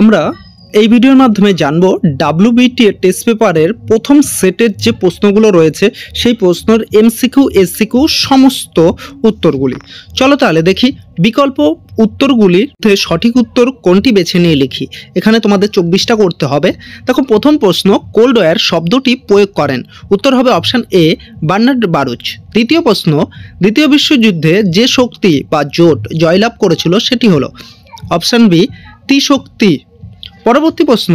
আমরা এই ভিডিওর মাধ্যমে জানবো ডাব্লিউবিটি টেস্ট পেপারের প্রথম সেটের যে প্রশ্নগুলো রয়েছে সেই প্রশ্নের এমসিকিউ এসসিকিউ সমস্ত উত্তরগুলি চলো তাহলে দেখি বিকল্প উত্তরগুলির সঠিক উত্তর কোনটি বেছে নিয়ে লিখি এখানে তোমাদের চব্বিশটা করতে হবে দেখো প্রথম প্রশ্ন কোল্ড ওয়ার শব্দটি প্রয়োগ করেন উত্তর হবে অপশান এ বার্নার্ড বারুচ দ্বিতীয় প্রশ্ন দ্বিতীয় বিশ্বযুদ্ধে যে শক্তি বা জোট জয়লাভ করেছিল সেটি হলো অপশান বি স্মৃতিশক্তি পরবর্তী প্রশ্ন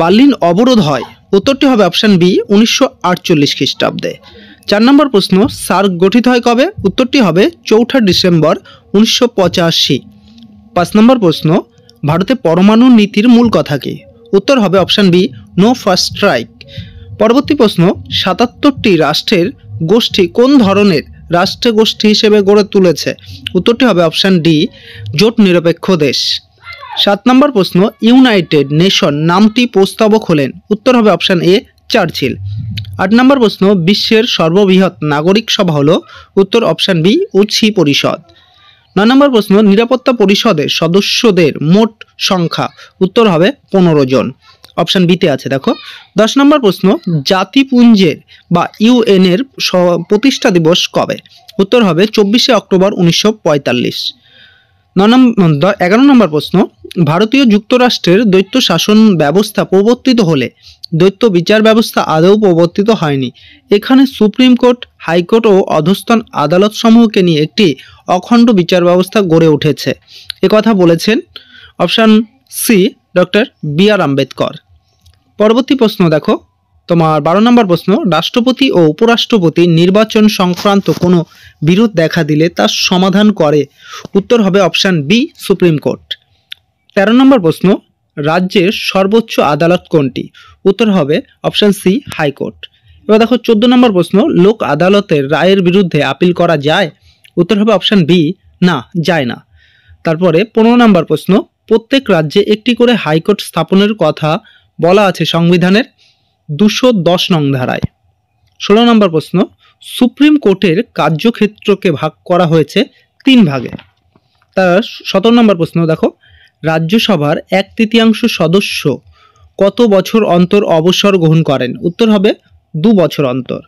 বার্লিন অবরোধ হয় উত্তরটি হবে অপশান বি উনিশশো আটচল্লিশ খ্রিস্টাব্দে চার নম্বর প্রশ্ন সার্ক গঠিত হয় কবে উত্তরটি হবে চৌঠা ডিসেম্বর উনিশশো পঁচাশি পাঁচ নম্বর প্রশ্ন ভারতে পরমাণু নীতির মূল কথা কী উত্তর হবে option B no first strike পরবর্তী প্রশ্ন সাতাত্তরটি রাষ্ট্রের গোষ্ঠী কোন ধরনের রাষ্ট্র গোষ্ঠী হিসেবে গড়ে তুলেছে উত্তরটি হবে অপশান ডি জোট নিরপেক্ষ দেশ সাত নম্বর প্রশ্ন ইউনাইটেড নেশন নামটি প্রস্তাবক হলেন উত্তর হবে অপশান এ চার্চিল আট নম্বর প্রশ্ন বিশ্বের সর্ববৃহৎ নাগরিক সভা হল উত্তর অপশান বি উচ্ছি পরিষদ নয় নম্বর প্রশ্ন নিরাপত্তা পরিষদের সদস্যদের মোট সংখ্যা উত্তর হবে পনেরো জন অপশান বিতে আছে দেখো দশ নম্বর প্রশ্ন জাতিপুঞ্জের বা ইউএনের প্রতিষ্ঠা দিবস কবে উত্তর হবে চব্বিশে অক্টোবর উনিশশো এগারো নম্বর প্রশ্ন ভারতীয় যুক্তরাষ্ট্রের দ্বৈত শাসন ব্যবস্থা প্রবর্তিত হলে দ্বৈত বিচার ব্যবস্থা আদৌ প্রবর্তিত হয়নি এখানে সুপ্রিম কোর্ট হাইকোর্ট ও অধস্থান আদালত সমূহকে নিয়ে একটি অখণ্ড বিচার ব্যবস্থা গড়ে উঠেছে কথা বলেছেন option C doctor B R Ambedkar পরবর্তী প্রশ্ন দেখো তোমার বারো নম্বর প্রশ্ন রাষ্ট্রপতি ও উপরাষ্ট্রপতি নির্বাচন সংক্রান্ত কোনো বিরোধ দেখা দিলে তার সমাধান করে উত্তর হবে অপশান বি সুপ্রিম কোর্ট তেরো নম্বর প্রশ্ন রাজ্যের সর্বোচ্চ আদালত কোনটি উত্তর হবে অপশান সি হাইকোর্ট এবার দেখো চোদ্দ নম্বর প্রশ্ন লোক আদালতের রায়ের বিরুদ্ধে আপিল করা যায় উত্তর হবে অপশান বি না যায় না তারপরে পনেরো নম্বর প্রশ্ন প্রত্যেক রাজ্যে একটি করে হাইকোর্ট স্থাপনের কথা বলা আছে সংবিধানের দুশো দশ নং ধারায় ষোলো নম্বর প্রশ্ন সুপ্রিম কোর্টের কার্যক্ষেত্রকে ভাগ করা হয়েছে তিন ভাগে তার সতেরো নম্বর প্রশ্ন দেখো রাজ্যসভার এক তৃতীয়াংশ সদস্য কত বছর অন্তর অবসর গ্রহণ করেন উত্তর হবে দু বছর অন্তর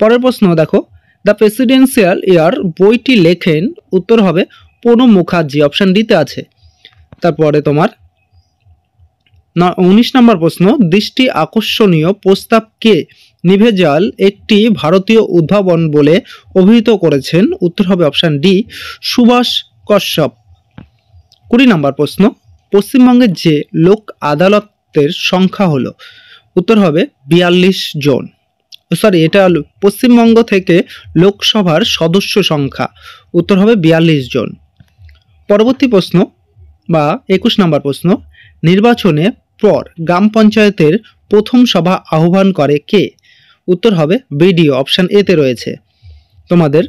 পরের প্রশ্ন দেখো দ্য প্রেসিডেন্সিয়াল ইয়ার বইটি লেখেন উত্তর হবে প্রণব মুখার্জি অপশান ডিতে আছে তারপরে তোমার না উনিশ নম্বর প্রশ্ন দৃষ্টি আকর্ষণীয় প্রস্তাবকে নিভেজাল একটি ভারতীয় উদ্ভাবন বলে অভিহিত করেছেন উত্তর হবে অপশান ডি সুভাষ কশ্যপ কুড়ি নম্বর প্রশ্ন পশ্চিমবঙ্গের যে লোক আদালতের সংখ্যা হলো উত্তর হবে বিয়াল্লিশ জন সরি এটা পশ্চিমবঙ্গ থেকে লোকসভার সদস্য সংখ্যা উত্তর হবে বিয়াল্লিশ জন পরবর্তী প্রশ্ন বা একুশ নম্বর প্রশ্ন নির্বাচনে পর গ্রাম পঞ্চায়েতের প্রথম সভা আহ্বান করে কে উত্তর হবে বিডিও অপশান এতে রয়েছে তোমাদের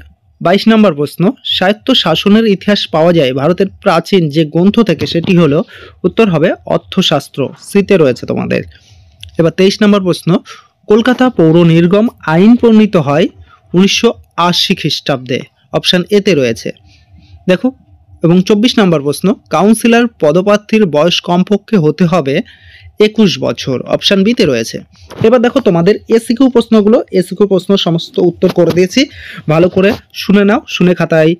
বাইশ নম্বর প্রশ্ন সাহিত্য শাসনের ইতিহাস পাওয়া যায় ভারতের প্রাচীন যে গ্রন্থ থেকে সেটি হলো উত্তর হবে অর্থশাস্ত্র সিতে রয়েছে তোমাদের এবার তেইশ নম্বর প্রশ্ন কলকাতা পৌর নির্গম আইন প্রণীত হয় উনিশশো আশি খ্রিস্টাব্দে অপশান এতে রয়েছে দেখো এবং চব্বিশ নম্বর প্রশ্ন কাউন্সিলর পদপ্রার্থীর বয়স কমপক্ষে হতে হবে একুশ বছর অপশান বিতে রয়েছে এবার দেখো তোমাদের এসিকিউ e প্রশ্নগুলো এসিকিউ e প্রশ্ন সমস্ত উত্তর করে দিয়েছি ভালো করে শুনে নাও শুনে খাতায়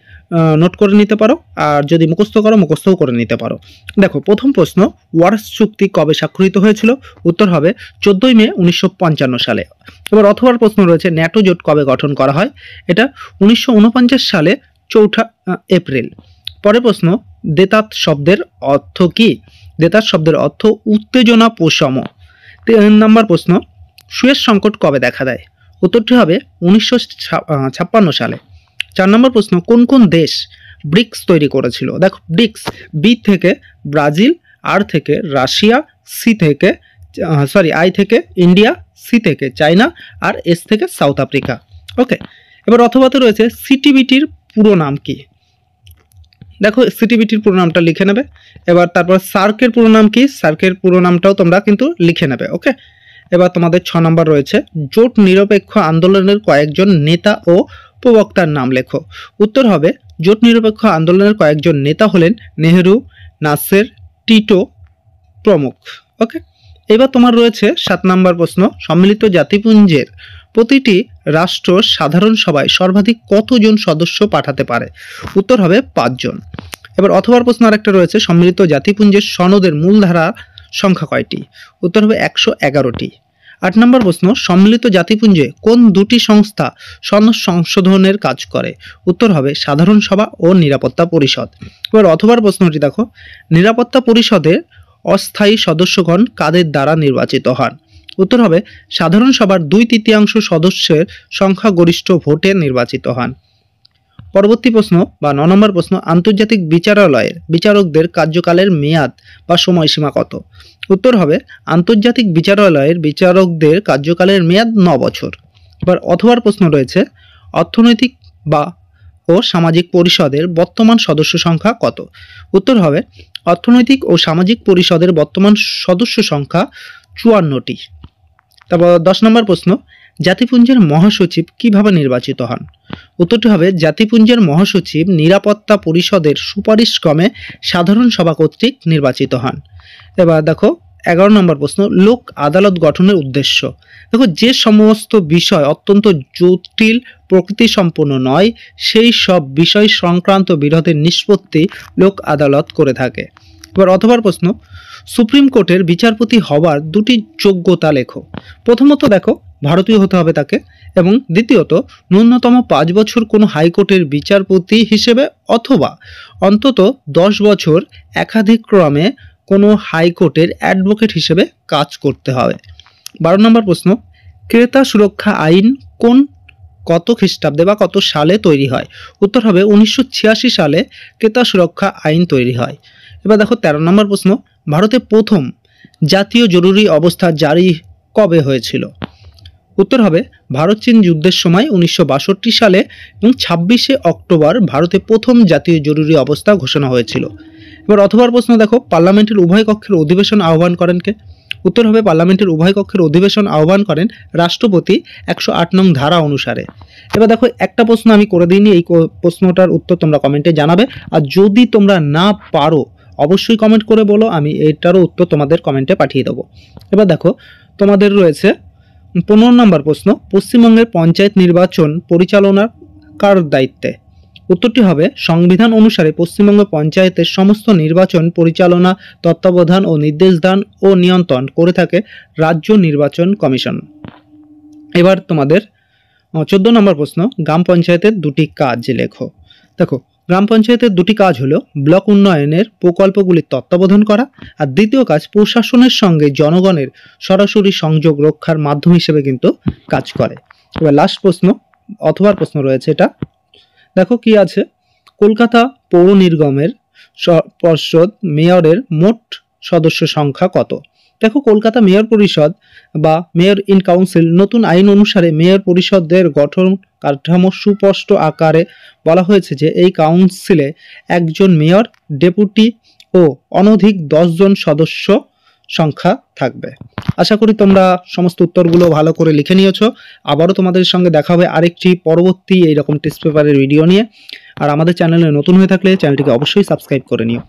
নোট করে নিতে পারো আর যদি মুখস্থ করো মুখস্থও করে নিতে পারো দেখো প্রথম প্রশ্ন ওয়ার্স চুক্তি কবে স্বাক্ষরিত হয়েছিল উত্তর হবে চোদ্দোই মে উনিশশো সালে এবার অথবার প্রশ্ন রয়েছে ন্যাটো জোট কবে গঠন করা হয় এটা উনিশশো সালে চৌঠা এপ্রিল পরের প্রশ্ন দেতাত শব্দের অর্থ কি দেতাত শব্দের অর্থ উত্তেজনা পোষম তিন নম্বর প্রশ্ন সুয়েজ সংকট কবে দেখা দেয় উত্তরটি হবে উনিশশো সালে চার নম্বর প্রশ্ন কোন কোন দেশ ব্রিক্স তৈরি করেছিল দেখো ব্রিক্স বি থেকে ব্রাজিল আর থেকে রাশিয়া সি থেকে সরি আই থেকে ইন্ডিয়া সি থেকে চায়না আর এস থেকে সাউথ আফ্রিকা ওকে এবার অথবাতে রয়েছে সিটিবিটির পুরো নাম কী দেখো সিটিভিটির পুরো নামটা লিখে নেবে এবার তারপর সার্কের পুরো নাম কি সার্কের পুরো নামটাও তোমরা কিন্তু লিখে নেবে ওকে এবার তোমাদের ছ নম্বর রয়েছে জোট নিরপেক্ষ আন্দোলনের কয়েকজন নেতা ও প্রবক্তার নাম লেখো উত্তর হবে জোট নিরপেক্ষ আন্দোলনের কয়েকজন নেতা হলেন নেহেরু নাসের টিটো প্রমুখ ওকে এবার তোমার রয়েছে সাত নম্বর প্রশ্ন সম্মিলিত জাতিপুঞ্জের প্রতিটি রাষ্ট্র সাধারণ সভায় সর্বাধিক কতজন সদস্য পাঠাতে পারে উত্তর হবে পাঁচজন এবার অথবার প্রশ্ন আরেকটা রয়েছে সম্মিলিত জাতিপুঞ্জের সনদের মূলধারা সংখ্যা কয়টি উত্তর হবে একশো এগারোটি আট নম্বর প্রশ্ন সম্মিলিত জাতিপুঞ্জে কোন দুটি সংস্থা সনদ সংশোধনের কাজ করে উত্তর হবে সাধারণ সভা ও নিরাপত্তা পরিষদ এবার অথবার প্রশ্নটি দেখো নিরাপত্তা পরিষদের অস্থায়ী সদস্যগণ কাদের দ্বারা নির্বাচিত হন উত্তর হবে সাধারণ সভার দুই তৃতীয়াংশ সদস্যের সংখ্যাগরিষ্ঠ ভোটে নির্বাচিত হন পরবর্তী প্রশ্ন বা ন নম্বর প্রশ্ন আন্তর্জাতিক বিচারালয়ের বিচারকদের কার্যকালের মেয়াদ বা সময়সীমা কত উত্তর হবে আন্তর্জাতিক বিচারালয়ের বিচারকদের কার্যকালের মেয়াদ ন বছর এবার অথবার প্রশ্ন রয়েছে অর্থনৈতিক বা ও সামাজিক পরিষদের বর্তমান সদস্য সংখ্যা কত উত্তর হবে অর্থনৈতিক ও সামাজিক পরিষদের বর্তমান সদস্য সংখ্যা চুয়ান্নটি তারপর দশ নম্বর প্রশ্ন জাতিপুঞ্জের মহাসচিব কিভাবে নির্বাচিত হন উত্তরটি হবে জাতিপুঞ্জের মহাসচিব নিরাপত্তা পরিষদের সুপারিশ ক্রমে সাধারণ সভা কর্তৃক নির্বাচিত হন এবার দেখো এগারো নম্বর প্রশ্ন লোক আদালত গঠনের উদ্দেশ্য দেখো যে সমস্ত বিষয় অত্যন্ত জটিল প্রকৃতি সম্পন্ন নয় সেই সব বিষয় সংক্রান্ত বিরোধের নিষ্পত্তি লোক আদালত করে থাকে এবার অথবার প্রশ্ন সুপ্রিম কোর্টের বিচারপতি হওয়ার দুটি যোগ্যতা লেখো প্রথমত দেখো ভারতীয় হতে হবে তাকে এবং দ্বিতীয়ত ন্যূনতম পাঁচ বছর কোনো হাইকোর্টের বিচারপতি হিসেবে অথবা অন্তত দশ বছর একাধিক্রমে কোনো হাইকোর্টের অ্যাডভোকেট হিসেবে কাজ করতে হবে বারো নম্বর প্রশ্ন ক্রেতা সুরক্ষা আইন কোন কত খ্রিস্টাব্দে বা কত সালে তৈরি হয় উত্তর হবে উনিশশো সালে ক্রেতা সুরক্ষা আইন তৈরি হয় এবার দেখো ১৩ নম্বর প্রশ্ন ভারতে প্রথম জাতীয় জরুরি অবস্থা জারি কবে হয়েছিল উত্তর হবে ভারত চীন যুদ্ধের সময় উনিশশো সালে এবং ছাব্বিশে অক্টোবর ভারতে প্রথম জাতীয় জরুরি অবস্থা ঘোষণা হয়েছিল এবার অথবার প্রশ্ন দেখো পার্লামেন্টের উভয় কক্ষের অধিবেশন আহ্বান করেন কে উত্তর হবে পার্লামেন্টের উভয় কক্ষের অধিবেশন আহ্বান করেন রাষ্ট্রপতি একশো আট নং ধারা অনুসারে এবার দেখো একটা প্রশ্ন আমি করে দিইনি এই প্রশ্নটার উত্তর তোমরা কমেন্টে জানাবে আর যদি তোমরা না পারো অবশ্যই কমেন্ট করে বলো আমি এটারও উত্তর তোমাদের কমেন্টে পাঠিয়ে দেবো এবার দেখো তোমাদের রয়েছে পনেরো নম্বর প্রশ্ন পশ্চিমবঙ্গের পঞ্চায়েত নির্বাচন পরিচালনার কার দায়িত্বে উত্তরটি হবে সংবিধান অনুসারে পশ্চিমবঙ্গ পঞ্চায়েতের সমস্ত নির্বাচন পরিচালনা তত্ত্বাবধান ও নির্দেশদান ও নিয়ন্ত্রণ করে থাকে রাজ্য নির্বাচন কমিশন এবার তোমাদের চোদ্দ নম্বর প্রশ্ন গ্রাম পঞ্চায়েতের দুটি কাজ লেখো দেখো গ্রাম পঞ্চায়েতের দুটি কাজ হলো ব্লক উন্নয়নের প্রকল্পগুলির তত্ত্বাবধান করা আর দ্বিতীয় কাজ প্রশাসনের সঙ্গে জনগণের সরাসরি সংযোগ রক্ষার মাধ্যম হিসেবে কিন্তু কাজ করে এবার লাস্ট প্রশ্ন অথবার প্রশ্ন রয়েছে এটা দেখো কি আছে কলকাতা পৌর নির্গমের পর্ষদ মেয়রের মোট সদস্য সংখ্যা কত দেখো কলকাতা মেয়র পরিষদ বা মেয়র ইন কাউন্সিল নতুন আইন অনুসারে মেয়র পরিষদের গঠন কাঠামো সুস্পষ্ট আকারে বলা হয়েছে যে এই কাউন্সিলে একজন মেয়র ডেপুটি ও অনধিক দশজন সদস্য সংখ্যা থাকবে আশা করি তোমরা সমস্ত উত্তরগুলো ভালো করে লিখে নিয়েছো আবারও তোমাদের সঙ্গে দেখা হবে আরেকটি পরবর্তী এইরকম টেস্ট পেপারের ভিডিও নিয়ে আর আমাদের চ্যানেলে নতুন হয়ে থাকলে চ্যানেলটিকে অবশ্যই সাবস্ক্রাইব করে নিও